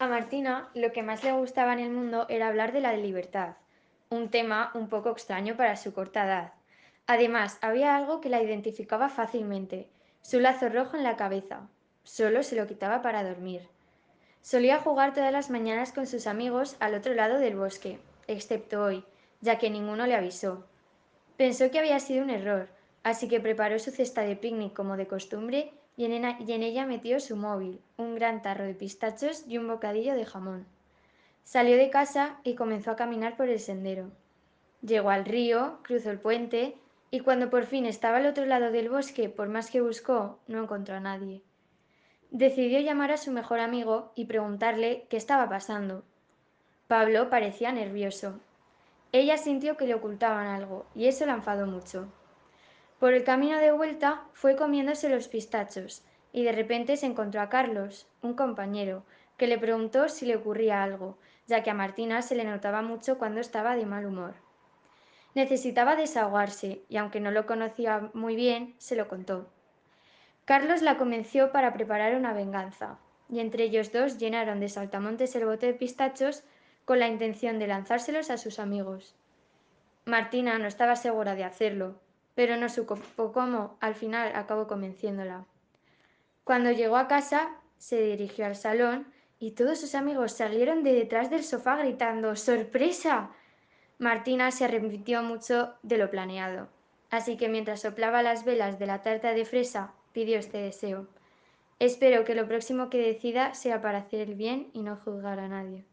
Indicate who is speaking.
Speaker 1: A Martina lo que más le gustaba en el mundo era hablar de la libertad, un tema un poco extraño para su corta edad. Además, había algo que la identificaba fácilmente, su lazo rojo en la cabeza. Solo se lo quitaba para dormir. Solía jugar todas las mañanas con sus amigos al otro lado del bosque, excepto hoy, ya que ninguno le avisó. Pensó que había sido un error, Así que preparó su cesta de picnic como de costumbre y en, ella metió su móvil, un gran tarro de pistachos y un bocadillo de jamón. Salió de casa y comenzó a caminar por el sendero. Llegó al río, cruzó el puente y cuando por fin estaba al otro lado del bosque, por más que buscó, no encontró a nadie. Decidió llamar a su mejor amigo y preguntarle qué estaba pasando. Pablo parecía nervioso. Ella sintió que le ocultaban algo y eso la enfadó mucho. Por el camino de vuelta fue comiéndose los pistachos y de repente se encontró a Carlos, un compañero, que le preguntó si le ocurría algo, ya que a Martina se le notaba mucho cuando estaba de mal humor. Necesitaba desahogarse y aunque no lo conocía muy bien, se lo contó. Carlos la convenció para preparar una venganza, y entre ellos dos llenaron de saltamontes el bote de pistachos con la intención de lanzárselos a sus amigos. Martina no estaba segura de hacerlo, pero no supo cómo, al final acabó convenciéndola. Cuando llegó a casa, se dirigió al salón y todos sus amigos salieron de detrás del sofá gritando ¡Sorpresa! Martina se arrepintió mucho de lo planeado, así que mientras soplaba las velas de la tarta de fresa, pidió este deseo. Espero que lo próximo que decida sea para hacer el bien y no juzgar a nadie.